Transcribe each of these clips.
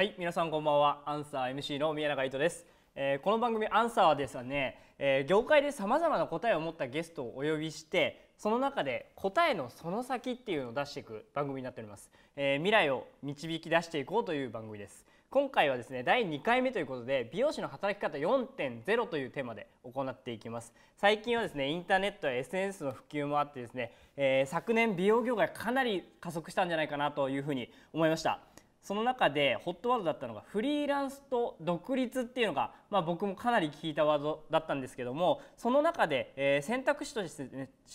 はい皆さんこんばんはアンサー MC の宮永糸です、えー、この番組アンサーはですね、えー、業界でさまざまな答えを持ったゲストをお呼びしてその中で答えのその先っていうのを出していく番組になっております、えー、未来を導き出していこうという番組です今回はですね第2回目ということで美容師の働き方4.0というテーマで行っていきます最近はですねインターネットや SNS の普及もあってですね、え昨年美容業界かなり加速したんじゃないかなというふうに思いましたその中でホットワードだったのがフリーランスと独立っていうのが、まあ、僕もかなり聞いたワードだったんですけどもその中で、え選択肢とし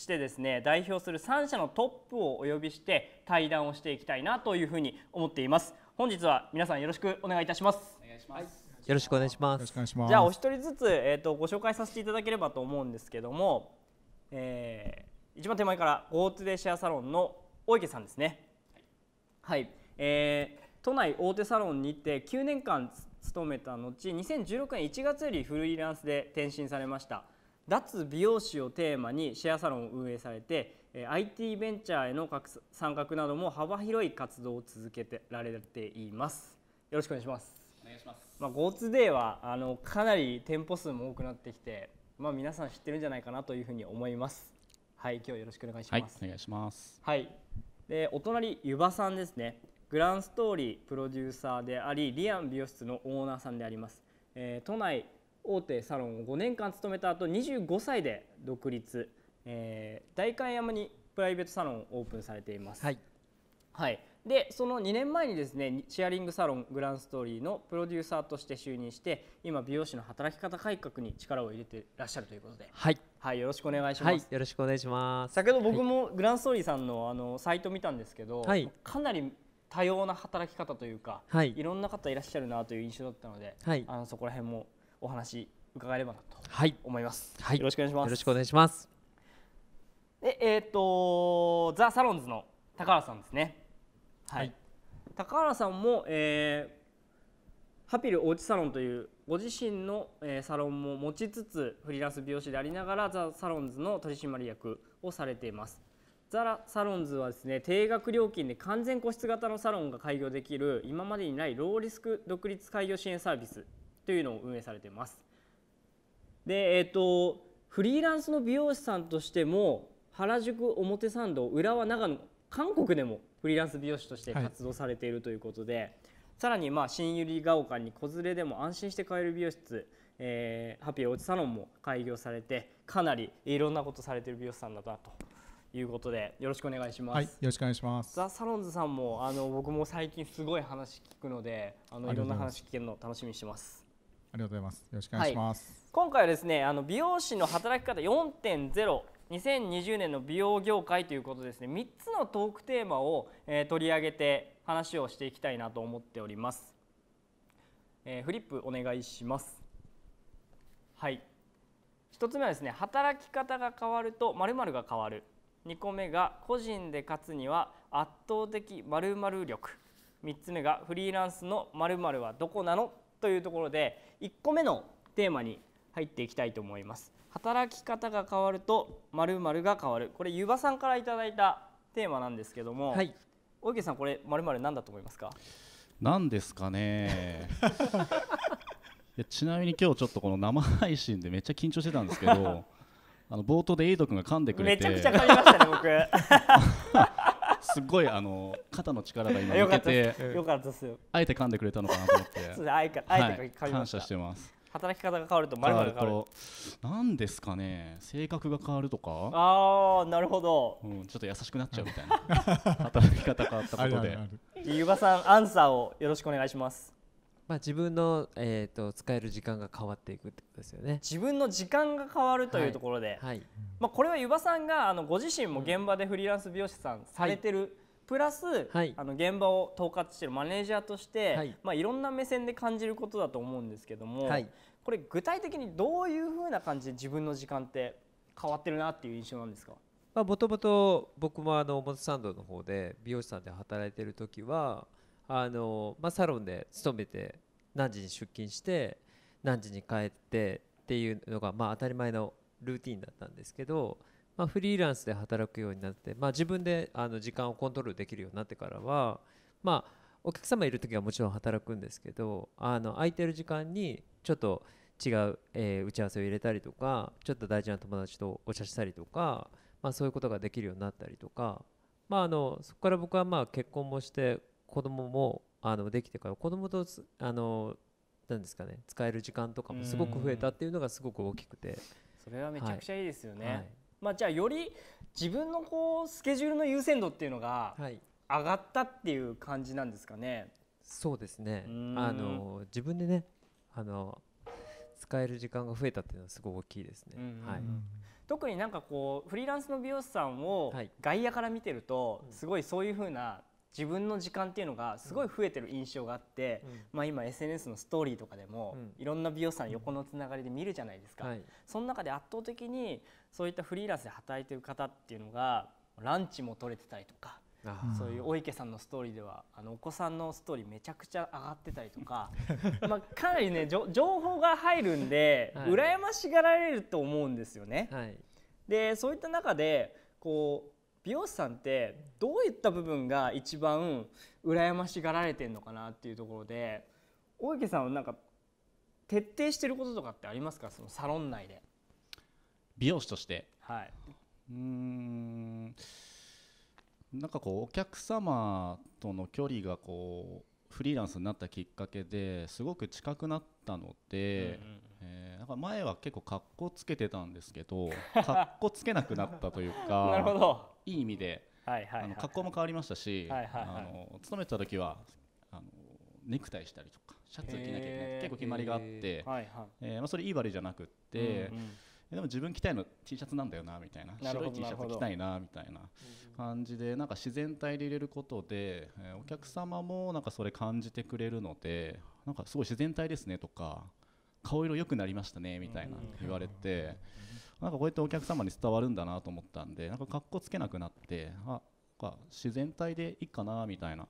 てですね代表する3社のトップをお呼びして対談をしていきたいなというふうに思っています本日は皆さんよろしくお願いいたしますお願いします、よろしくお願いします。じゃあお一人ずつえっ、ー、とご紹介させていただければと思うんですけども、えー、一番手前から g o t o シェアサロンの大池さんですね。はい。はい、えー都内大手サロンにて9年間勤めた後2016年1月よりフリーランスで転身されました脱美容師をテーマにシェアサロンを運営されて IT ベンチャーへの参画なども幅広い活動を続けてられていますよろしくお願いしますお願いします、まあ、GoToday はあのかなり店舗数も多くなってきて、まあ、皆さん知ってるんじゃないかなというふうに思いますはい今日よろしくお願いします、はい、お願いしますはいでお隣湯葉さんですねグランストーリープロデューサーでありリアン美容室のオーナーさんであります、えー、都内大手サロンを5年間勤めた後25歳で独立、えー、代官山にプライベートサロンをオープンされています、はい、はい、でその2年前にですねシェアリングサロングランストーリーのプロデューサーとして就任して今美容師の働き方改革に力を入れてらっしゃるということで、はい、はい、よろしくお願いします、はい、よろしくお願いします先ほど僕もグランストーリーさんのあのサイト見たんですけど、はい、かなり多様な働き方というか、はい、いろんな方いらっしゃるなという印象だったので、はい、あのそこら辺もお話伺えればなと思います、はい、よろしくお願いします、よろしくお願いしますでえっ、ー、とザ・サロンズの高原さんですねはい、高原さんも、えー、ハピルおうちサロンというご自身の、えー、サロンも持ちつつフリーランス美容師でありながらザ・サロンズの取締役をされていますザラサロンズはですね定額料金で完全個室型のサロンが開業できる今までにないローリスク独立開業支援サービスというのを運営されています。でえっ、ー、とフリーランスの美容師さんとしても原宿表参道浦和長野韓国でもフリーランス美容師として活動されているということで、はい、さらにまあ新百合ヶ丘に子連れでも安心して買える美容室、えー、ハッピーおうちサロンも開業されてかなりいろんなことされてる美容師さんだなということでよろしくお願いします。はい、よろしくお願いします。ザサロンズさんもあの僕も最近すごい話聞くので、あのいろんな話聞けるの楽しみにしてます。ありがとうございます。よろしくお願いします。はい、今回はですね、あの美容師の働き方4.0 2020年の美容業界ということですね3つのトークテーマを、えー、取り上げて話をしていきたいなと思っております、えー、フリップお願いしますはい1つ目はですね働き方が変わると〇〇が変わる2個目が個人で勝つには圧倒的〇〇力3つ目がフリーランスの〇〇はどこなのというところで1個目のテーマに入っていきたいと思います働き方が変わると〇〇が変わるこれ湯葉さんから頂いたテーマなんですけども、はい、大池さんこれ〇〇なんだと思いますかなんですかね ちなみに今日ちょっとこの生配信でめっちゃ緊張してたんですけどあの冒頭でエイド君が噛んでくれてめちゃくちゃ噛みましたね僕 すごいあの肩の力が今抜けてよかったですよあえて噛んでくれたのかなと思って そうあえて噛みました、はい、感謝してます働き方が変わると丸々変わるなんですかね性格が変わるとかああなるほど、うん、ちょっと優しくなっちゃうみたいな 働き方変わったことでゆばさんアンサーをよろしくお願いしますまあ、自分の、えーと、使える時間が変わっていくってことですよね自分の時間が変わるというところで、はいはい、まあ、これは湯葉さんがあのご自身も現場でフリーランス美容師さんされてる、はい、プラス、あの現場を統括しているマネージャーとして、いまあ、いろんな目線で感じることだと思うんですけども、これ具体的にどういうふうな感じで自分の時間って変わってるなっていう印象なんですかもともと僕もあの表参道の方で美容師さんで働いてる時はあの、まあ、サロンで勤めて何時に出勤して何時に帰ってっていうのが、まあ、当たり前のルーティンだったんですけど、まあ、フリーランスで働くようになって、まあ、自分であの時間をコントロールできるようになってからは、まあ、お客様いる時はもちろん働くんですけどあの空いてる時間にちょっと違う、えー、打ち合わせを入れたりとかちょっと大事な友達とお茶したりとか、まあ、そういうことができるようになったりとか、まあ、あのそこから僕はまあ結婚もして子供もあのできてから子供とあのなんですかね使える時間とかもすごく増えたっていうのがすごく大きくてそれはめちゃくちゃいいですよね、はいはい、まあ、じゃあより自分のこうスケジュールの優先度っていうのが上がったっていう感じなんですかね、はい、そうですねあの自分でねあの使える時間が増えたっていうのはすごい大きいですね、はい、特になんかこうフリーランスの美容師さんを外野から見てると、すごいそういうふうな自分の時間っていうのがすごい増えてる印象があって、うん、まあ、今 SNS のストーリーとかでも、いろんな美容師さん横のつながりで見るじゃないですか、はい、その中で圧倒的にそういったフリーランスで働いてる方っていうのがランチも取れてたりとか。そういう大池さんのストーリーではあのお子さんのストーリーめちゃくちゃ上がってたりとか まあかなりね情報が入るんで、はい、羨ましがられると思うんですよね。はい、でそういった中でこう美容師さんってどういった部分が一番羨ましがられてるのかなっていうところで大池さんはなんか徹底してることとかってありますかそのサロン内で美容師としてはいうーんなんかこうお客様との距離がこうフリーランスになったきっかけですごく近くなったので、うんうんか前は結構かっこつけてたんですけどかっこつけなくなったというかなるほどいい意味で、あの格好も変わりましたし、はいはい、あの勤めてた時はあのネクタイしたりとかシャツ着なきゃいけない結構決まりがあって、はいはい、えー、まあ、それいい悪いじゃなくって、うんうんでも自分着たいの T シャツなんだよなみたいな白い T シャツ着たいなみたいな感じでなんか自然体で入れることで、えお客様もなんかそれ感じてくれるのでなんかすごい自然体ですねとか顔色良くなりましたねみたいな言われてなんかこうやってお客様に伝わるんだなと思ったんでなんか格好つけなくなってあか自然体でいいかなみたいな、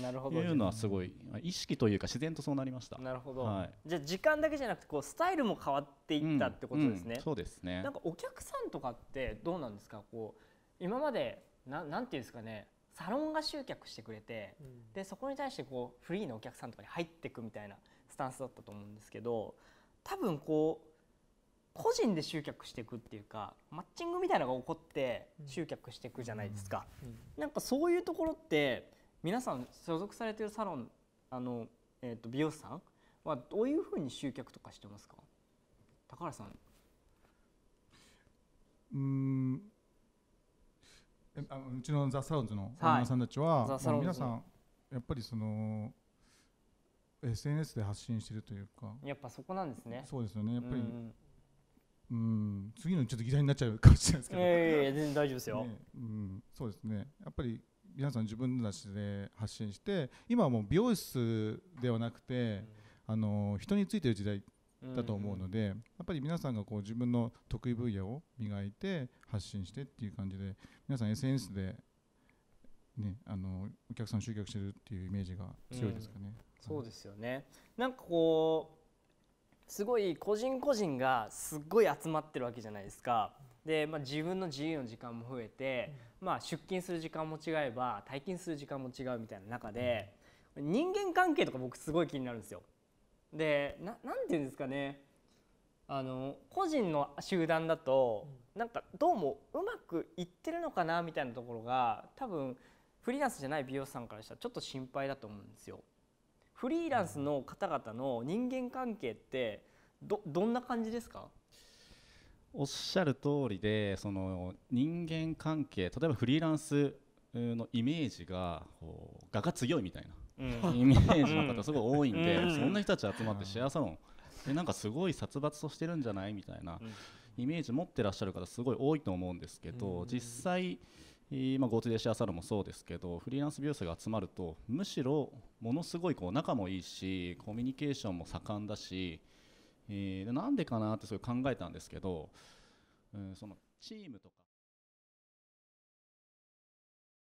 なるほどいうのはすごい意識というか自然とそうなりましたなるほど、はい、じゃあ時間だけじゃなくてこうスタイルも変わっていったってことですね、うんうん、そうですねなんかお客さんとかってどうなんですかこう今までななんていうんですかねサロンが集客してくれて、うん、でそこに対してこうフリーのお客さんとかに入っていくみたいなスタンスだったと思うんですけど多分こう個人で集客していくっていうかマッチングみたいなのが起こって集客していくじゃないですか、うんうん、なんかそういうところって皆さん所属されてるサロンあの、えー、と美容師さんはどういうふうに集客とかしてますか高原さんうんあのうちのザ・サウンズのオさんたちは、はい、皆さんやっぱりその SNS で発信してるというかやっぱそこなんですねそうですよねやっぱり、うんうん、次のちょっと議題になっちゃうかもしれないですけど、えー、全然大丈夫ですよ、ね、うん、そうですねやっぱり皆さん自分たちで発信して今はもう美容室ではなくて、うん、あの人についてる時代だと思うので、やっぱり皆さんがこう自分の得意分野を磨いて発信してっていう感じで皆さん SNS で、ね、あのお客さん集客してるっていうイメージが強いですかね。そうですよね、なんかこうすごい個人個人がすっごい集まってるわけじゃないですか。でまあ、自分の自由の時間も増えて、まあ、出勤する時間も違えば退勤する時間も違うみたいな中で、人間関係とか僕すごい気になるんですよ。でななんていうんですかねあの個人の集団だと、うん、なんかどうもうまくいってるのかなみたいなところが多分フリーランスじゃない美容師さんからしたらちょっと心配だと思うんですよ。フリーランスの方々の人間関係ってどどんな感じですかおっしゃる通りでその人間関係例えばフリーランスのイメージが画が強いみたいなイメージの方すごい多いんで、そんな人たち集まってシェアサロンでなんかすごい殺伐としてるんじゃないみたいなイメージ持ってらっしゃる方すごい多いと思うんですけど、実際今 GoTo でシェアサロンもそうですけどフリーランス美容師が集まるとむしろものすごいこう仲もいいしコミュニケーションも盛んだし、えー、なんでかなってごい考えたんですけど、うん、そのチームとか